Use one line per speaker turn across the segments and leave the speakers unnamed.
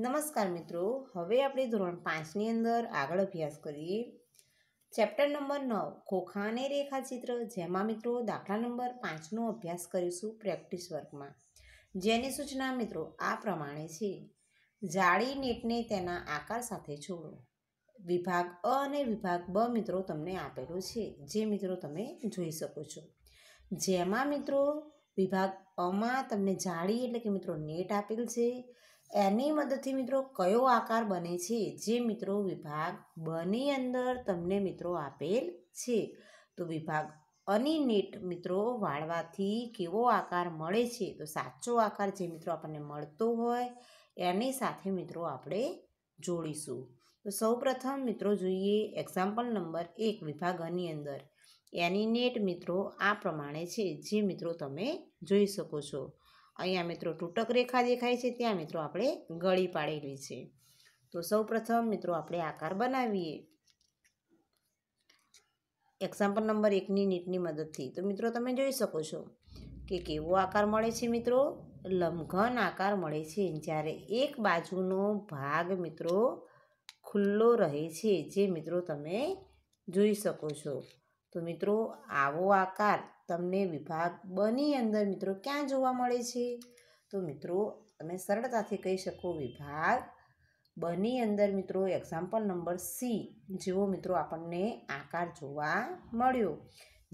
નમસ્કાર મિત્રો હવે આપણે ધોરણ પાંચની અંદર આગળ અભ્યાસ કરીએ ચેપ્ટર નંબર નવ ખોખા અને રેખાચિત્ર જેમાં મિત્રો દાખલા નંબર પાંચનો અભ્યાસ કરીશું પ્રેક્ટિસ વર્કમાં જેની સૂચના મિત્રો આ પ્રમાણે છે જાળી નેટને તેના આકાર સાથે છોડો વિભાગ અ અને વિભાગ બ મિત્રો તમને આપેલો છે જે મિત્રો તમે જોઈ શકો છો જેમાં મિત્રો વિભાગ અમાં તમને જાળી એટલે કે મિત્રો નેટ આપેલ છે એની મદદથી મિત્રો કયો આકાર બને છે જે મિત્રો વિભાગ બની અંદર તમને મિત્રો આપેલ છે તો વિભાગ અની નેટ મિત્રો વાળવાથી કેવો આકાર મળે છે તો સાચો આકાર જે મિત્રો આપણને મળતો હોય એની સાથે મિત્રો આપણે જોડીશું તો સૌપ્રથમ મિત્રો જોઈએ એક્ઝામ્પલ નંબર એક વિભાગની અંદર એની નેટ મિત્રો આ પ્રમાણે છે જે મિત્રો તમે જોઈ શકો છો અહીંયા મિત્રો તૂટક રેખા દેખાય છે ત્યાં મિત્રો આપણે ગળી પાડેલી છે તો સૌપ્રથમ મિત્રો આપણે આકાર બનાવીએ એક્ઝામ્પલ નંબર એકની નીટની મદદથી તો મિત્રો તમે જોઈ શકો છો કે કેવો આકાર મળે છે મિત્રો લંઘન આકાર મળે છે જ્યારે એક બાજુનો ભાગ મિત્રો ખુલ્લો રહે છે જે મિત્રો તમે જોઈ શકો છો તો મિત્રો આવો આકાર તમને વિભાગ બની અંદર મિત્રો ક્યાં જોવા મળે છે તો મિત્રો તમે સરળતાથી કહી શકો વિભાગ બની અંદર મિત્રો એક્ઝામ્પલ નંબર સી જેવો મિત્રો આપણને આકાર જોવા મળ્યો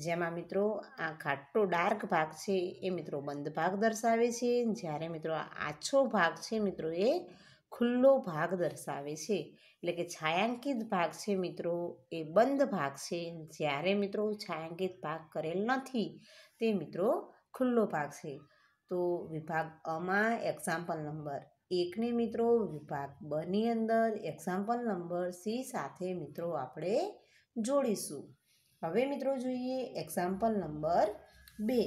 જેમાં મિત્રો આ ઘાટો ડાર્ક ભાગ છે એ મિત્રો બંધ ભાગ દર્શાવે છે જ્યારે મિત્રો આછો ભાગ છે મિત્રો એ ખુલ્લો ભાગ દર્શાવે છે એટલે કે છાયાંકિત ભાગ છે મિત્રો એ બંધ ભાગ છે જ્યારે મિત્રો છાયાંકિત ભાગ કરેલ નથી તે મિત્રો ખુલ્લો ભાગ છે તો વિભાગ અમાં એક્ઝામ્પલ નંબર એકને મિત્રો વિભાગ બની અંદર એક્ઝામ્પલ નંબર સી સાથે મિત્રો આપણે જોડીશું હવે મિત્રો જોઈએ એક્ઝામ્પલ નંબર બે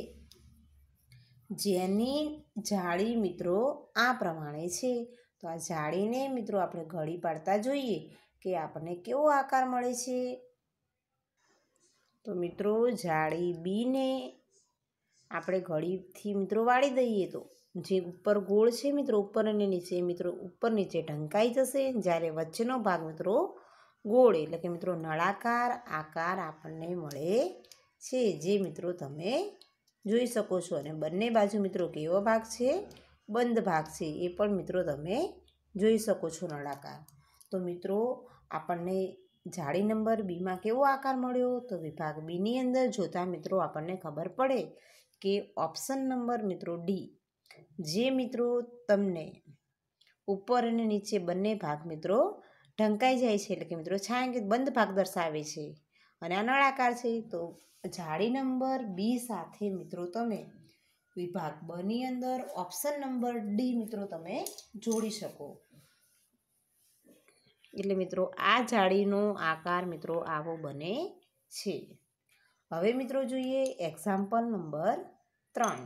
જેની જાળી મિત્રો આ પ્રમાણે છે તો આ જાળીને મિત્રો આપણે ઘડી પાડતા જોઈએ કે આપણને કેવો આકાર મળે છે તો મિત્રો જાળી બીને આપણે ઘડીથી મિત્રો વાળી દઈએ તો જે ઉપર ગોળ છે મિત્રો ઉપર અને નીચે મિત્રો ઉપર નીચે ઢંકાઈ જશે જ્યારે વચ્ચેનો ભાગ મિત્રો ગોળ એટલે કે મિત્રો નળાકાર આકાર આપણને મળે છે જે મિત્રો તમે જોઈ શકો છો અને બંને બાજુ મિત્રો કેવો ભાગ છે બંધ ભાગ છે એ પણ મિત્રો તમે જોઈ શકો છો નળાકાર તો મિત્રો આપણને જાળી નંબર બીમાં કેવો આકાર મળ્યો તો વિભાગ બીની અંદર જોતા મિત્રો આપણને ખબર પડે કે ઓપ્શન નંબર મિત્રો ડી જે મિત્રો તમને ઉપર અને નીચે બંને ભાગ મિત્રો ઢંકાઈ જાય છે એટલે કે મિત્રો છાંયાંકિત બંધ ભાગ દર્શાવે છે અને આ નળાકાર છે તો જાળી નંબર બી સાથે મિત્રો તમે વિભાગ બની અંદર ઓપ્શન નંબર ડી મિત્રો તમે જોડી શકો એટલે મિત્રો આ જાળીનો આકાર મિત્રો આવો બને છે હવે મિત્રો જોઈએ એક્ઝામ્પલ નંબર ત્રણ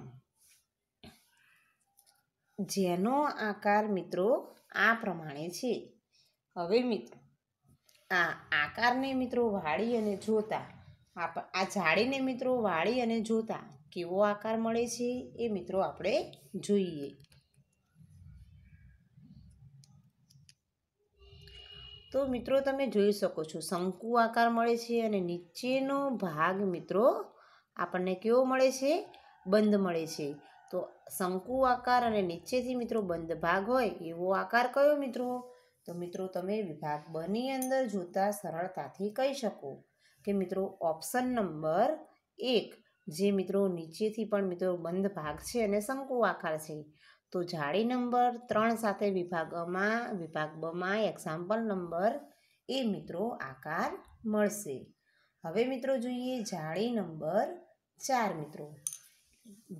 જેનો આકાર મિત્રો આ પ્રમાણે છે હવે મિત્રો આ આકારને મિત્રો વાળી અને જોતા આ જાળીને મિત્રો વાળી અને જોતા કેવો આકાર મળે છે એ મિત્રો આપણે જોઈએ તો મિત્રો તમે જોઈ શકો છો શંકુ આકાર મળે છે અને નીચેનો ભાગ મિત્રો આપણને કેવો મળે છે બંધ મળે છે તો શંકુ આકાર અને નીચેથી મિત્રો બંધ ભાગ હોય એવો આકાર કયો મિત્રો તો મિત્રો તમે વિભાગ બની અંદર જોતા સરળતાથી કહી શકો કે મિત્રો ઓપ્શન નંબર એક જે મિત્રો નીચેથી પણ મિત્રો બંધ ભાગ છે અને શંકુ આકાર છે તો જાળી નંબર ત્રણ સાથે વિભાગમાં વિભાગ બમાં એક્ઝામ્પલ નંબર એ મિત્રો આકાર મળશે હવે મિત્રો જોઈએ જાળી નંબર ચાર મિત્રો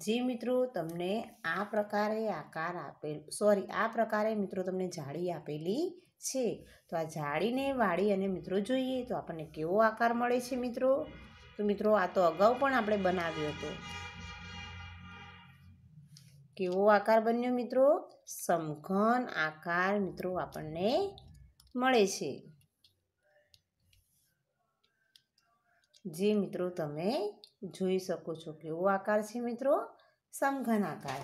જે મિત્રો તમને આ પ્રકારે આકાર આપેલ સોરી આ પ્રકારે મિત્રો તમને જાળી આપેલી છે તો આ જાળીને વાળી અને મિત્રો જોઈએ તો આપણને કેવો આકાર મળે છે મિત્રો તો મિત્રો આ તો અગાઉ પણ આપણે બનાવ્યો હતો કેવો આકાર બન્યો મિત્રો સમઘન આકાર મિત્રો આપણને મળે છે જે મિત્રો તમે જોઈ શકો છો કેવો આકાર છે મિત્રો સમઘન આકાર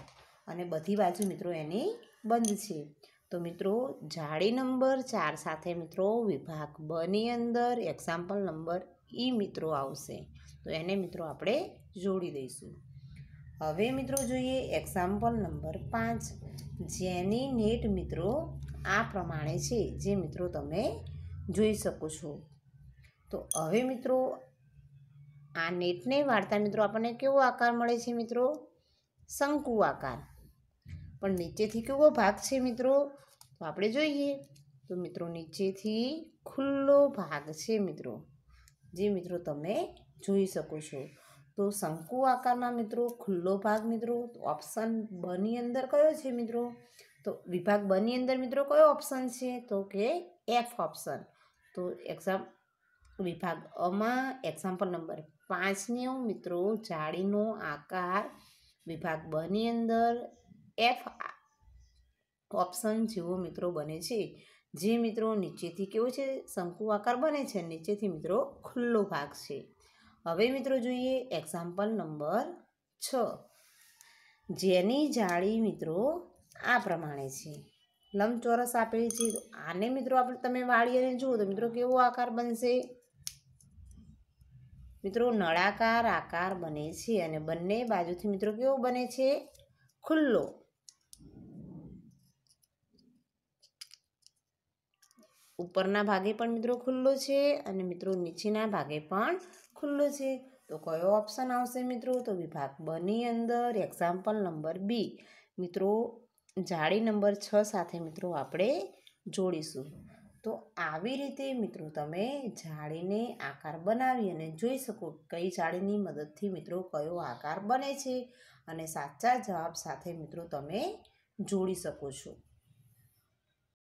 અને બધી બાજુ મિત્રો એની બંધ છે તો મિત્રો જાળી નંબર ચાર સાથે મિત્રો વિભાગ બની અંદર એક્ઝામ્પલ નંબર એ મિત્રો આવશે તો એને મિત્રો આપણે જોડી દઈશું હવે મિત્રો જોઈએ એક્ઝામ્પલ નંબર પાંચ જેની નેટ મિત્રો આ પ્રમાણે છે જે મિત્રો તમે જોઈ શકો છો તો હવે મિત્રો આ નેટને વાર્તા મિત્રો આપણને કેવો આકાર મળે છે મિત્રો શંકુ આકાર પણ નીચેથી કેવો ભાગ છે મિત્રો તો આપણે જોઈએ તો મિત્રો નીચેથી ખુલ્લો ભાગ છે મિત્રો જે મિત્રો તમે જોઈ શકો છો તો શંકુ આકારના મિત્રો ખુલ્લો ભાગ મિત્રો ઓપ્શન બની અંદર કયો છે મિત્રો તો વિભાગ બની અંદર મિત્રો કયો ઓપ્શન છે તો કે એફ ઓપ્શન તો એક્ઝામ વિભાગ અમાં એક્ઝામ્પલ નંબર પાંચનો મિત્રો જાળીનો આકાર વિભાગ બની અંદર એફ ઓપ્શન જેવો મિત્રો બને છે જે મિત્રો નીચેથી કેવો છે શંકુ આકાર બને છે નીચેથી મિત્રો ખુલ્લો ભાગ છે હવે મિત્રો જોઈએ એક્ઝામ્પલ નંબર છ જેની જાળી મિત્રો આ પ્રમાણે છે લંબચોરસ આપેલ છે આને મિત્રો આપણે તમે વાળી અને જુઓ તો મિત્રો કેવો આકાર બનશે મિત્રો નળાકાર આકાર બને છે અને બંને બાજુથી મિત્રો કેવો બને છે ખુલ્લો ઉપરના ભાગે પણ મિત્રો ખુલ્લો છે અને મિત્રો નીચેના ભાગે પણ ખુલ્લો છે તો કયો ઓપ્શન આવશે મિત્રો તો વિભાગ બની અંદર એક્ઝામ્પલ નંબર બી મિત્રો જાળી નંબર છ સાથે મિત્રો આપણે જોડીશું તો આવી રીતે મિત્રો તમે જાળીને આકાર બનાવી અને જોઈ શકો કઈ જાળીની મદદથી મિત્રો કયો આકાર બને છે અને સાચા જવાબ સાથે મિત્રો તમે જોડી શકો છો